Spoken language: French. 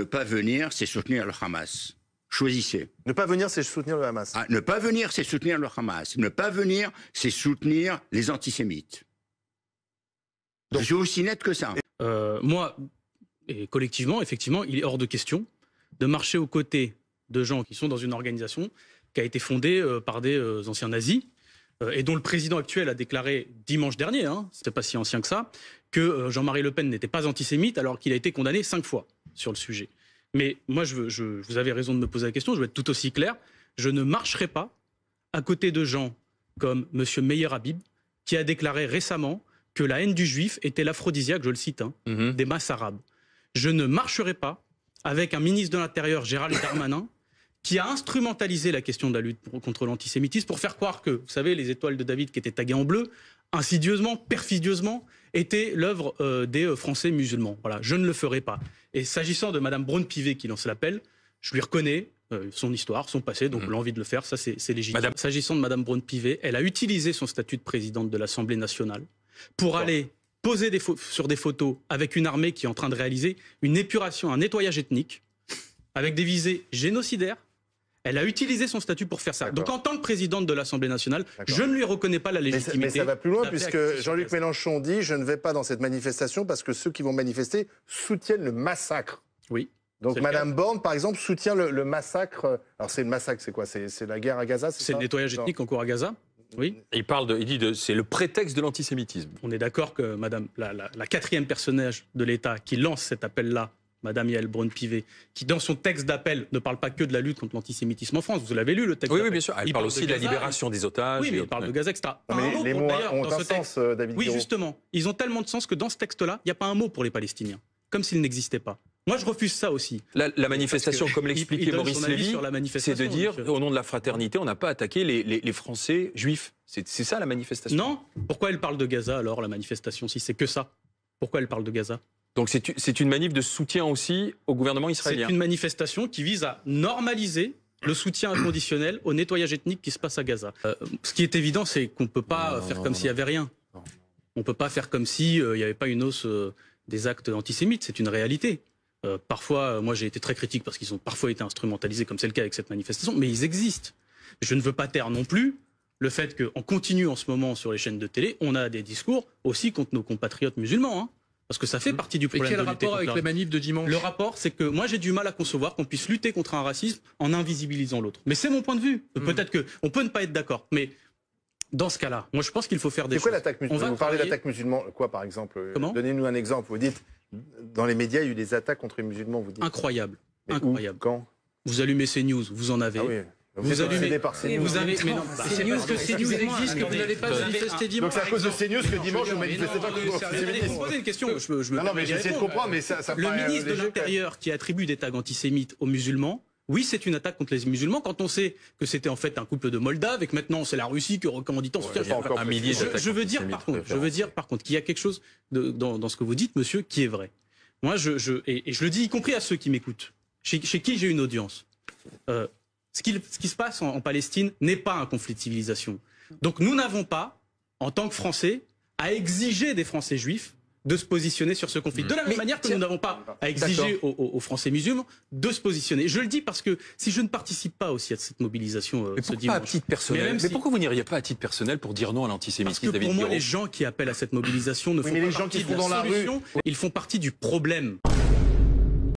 ne pas venir, c'est soutenir le Hamas. Choisissez. Ne pas venir, c'est soutenir le Hamas. Ah, ne pas venir, c'est soutenir le Hamas. Ne pas venir, c'est soutenir les antisémites. Je suis aussi net que ça. Euh, moi, et collectivement, effectivement, il est hors de question de marcher aux côtés de gens qui sont dans une organisation qui a été fondée euh, par des euh, anciens nazis et dont le président actuel a déclaré dimanche dernier, hein, c'était pas si ancien que ça, que Jean-Marie Le Pen n'était pas antisémite alors qu'il a été condamné cinq fois sur le sujet. Mais moi, je, vous avez raison de me poser la question, je veux être tout aussi clair. Je ne marcherai pas à côté de gens comme M. Meyer Habib, qui a déclaré récemment que la haine du juif était l'aphrodisiaque, je le cite, hein, mhm. des masses arabes. Je ne marcherai pas avec un ministre de l'Intérieur, Gérald Darmanin, qui a instrumentalisé la question de la lutte contre l'antisémitisme pour faire croire que, vous savez, les étoiles de David qui étaient taguées en bleu, insidieusement, perfidieusement, étaient l'œuvre euh, des euh, Français musulmans. Voilà, je ne le ferai pas. Et s'agissant de Madame Braun-Pivet qui lance l'appel, je lui reconnais euh, son histoire, son passé, donc mmh. l'envie de le faire, ça c'est légitime. S'agissant de Madame Braun-Pivet, elle a utilisé son statut de présidente de l'Assemblée nationale pour aller poser sur des photos avec une armée qui est en train de réaliser une épuration, un nettoyage ethnique, avec des visées génocidaires, elle a utilisé son statut pour faire ça. Donc en tant que présidente de l'Assemblée nationale, je ne lui reconnais pas la légitimité. Mais ça, va plus loin puisque Jean-Luc Mélenchon dit je ne vais pas dans cette manifestation parce que ceux qui vont manifester soutiennent le massacre. Oui. Donc Madame Borne, par exemple, soutient le, massacre. Alors c'est le massacre, c'est quoi C'est la guerre à Gaza C'est le nettoyage ethnique en cours à Gaza oui. Il parle de, il dit de, c'est le prétexte de l'antisémitisme. On est d'accord que Madame, la, quatrième personnage de l'État qui lance cet appel-là Madame Yael Braun-Pivet, qui dans son texte d'appel ne parle pas que de la lutte contre l'antisémitisme en France. Vous l'avez lu le texte Oui, oui bien sûr. Elle il parle aussi de, la libération des otages. Oui, mais il parle de Gaza, etc. Mais les mots ont, dans un sens, David. Oui, justement. Ils ont tellement de sens que dans ce texte-là, il n'y a pas un mot pour les Palestiniens, comme s'ils n'existaient pas. Moi, je refuse ça aussi. La, manifestation, comme l'expliquait Maurice Lévy, c'est de dire, au nom de la fraternité, on n'a pas attaqué les, les Français juifs. C'est ça la manifestation Non. Pourquoi elle parle de Gaza alors, la manifestation, si c'est que ça Pourquoi elle parle de Gaza donc c'est une manif de soutien aussi au gouvernement israélien. C'est une manifestation qui vise à normaliser le soutien inconditionnel au nettoyage ethnique qui se passe à Gaza. Euh, ce qui est évident, c'est qu'on ne peut pas faire comme s'il euh, n'y avait rien. On ne peut pas faire comme s'il n'y avait pas une hausse euh, des actes antisémites. C'est une réalité. parfois, moi j'ai été très critique parce qu'ils ont parfois été instrumentalisés, comme c'est le cas avec cette manifestation, mais ils existent. Je ne veux pas taire non plus le fait qu'on continue en ce moment sur les chaînes de télé, on a des discours aussi contre nos compatriotes musulmans. Hein. Parce que ça fait partie du problème. Et quel rapport avec les manifs de dimanche Le rapport, c'est que moi j'ai du mal à concevoir qu'on puisse lutter contre un racisme en invisibilisant l'autre. Mais c'est mon point de vue. Hmm. Peut-être que on peut ne pas être d'accord, mais dans ce cas-là, moi je pense qu'il faut faire des. C'est l'attaque musulmane Vous parlez d'attaque musulmane, quoi par exemple Donnez-nous un exemple. Vous dites dans les médias, il y a eu des attaques contre les musulmans. Vous dites incroyable, incroyable. quand Vous allumez ces news, vous en avez. Ah oui. Vous allumez. Vous avez, mais non, c'est news que CNews existe, que vous n'allez pas manifester dimanche. Donc c'est à cause de CNews que dimanche vous manifestez pas contre Vous posez une question, je me Non, mais j'essaie de comprendre, mais ça Le euh, ministre de l'Intérieur qui attribue des tags antisémites aux musulmans, oui, c'est une attaque contre les musulmans. Quand on sait que c'était en fait un couple de Moldaves et que maintenant c'est la Russie qui recommandit en ouais, je, je, veux dire par contre, je veux dire par contre qu'il y a quelque chose dans, ce que vous dites, monsieur, qui est vrai. Moi, je, je et, je le dis y compris à ceux qui m'écoutent, chez, qui j'ai une audience. Euh, ce qui, se passe en, Palestine n'est pas un conflit de civilisation. Donc nous n'avons pas, en tant que Français, à exiger des Français juifs de se positionner sur ce conflit. De la mmh. même manière que nous n'avons pas à exiger aux, Français musulmans de se positionner. Je le dis parce que si je ne participe pas aussi à cette mobilisation euh, à titre personnel Mais, pourquoi vous n'iriez pas à titre personnel pour dire non à l'antisémitisme Parce que pour moi, les gens qui appellent à cette mobilisation ne font pas les gens qui dans la rue. Ils font partie du problème.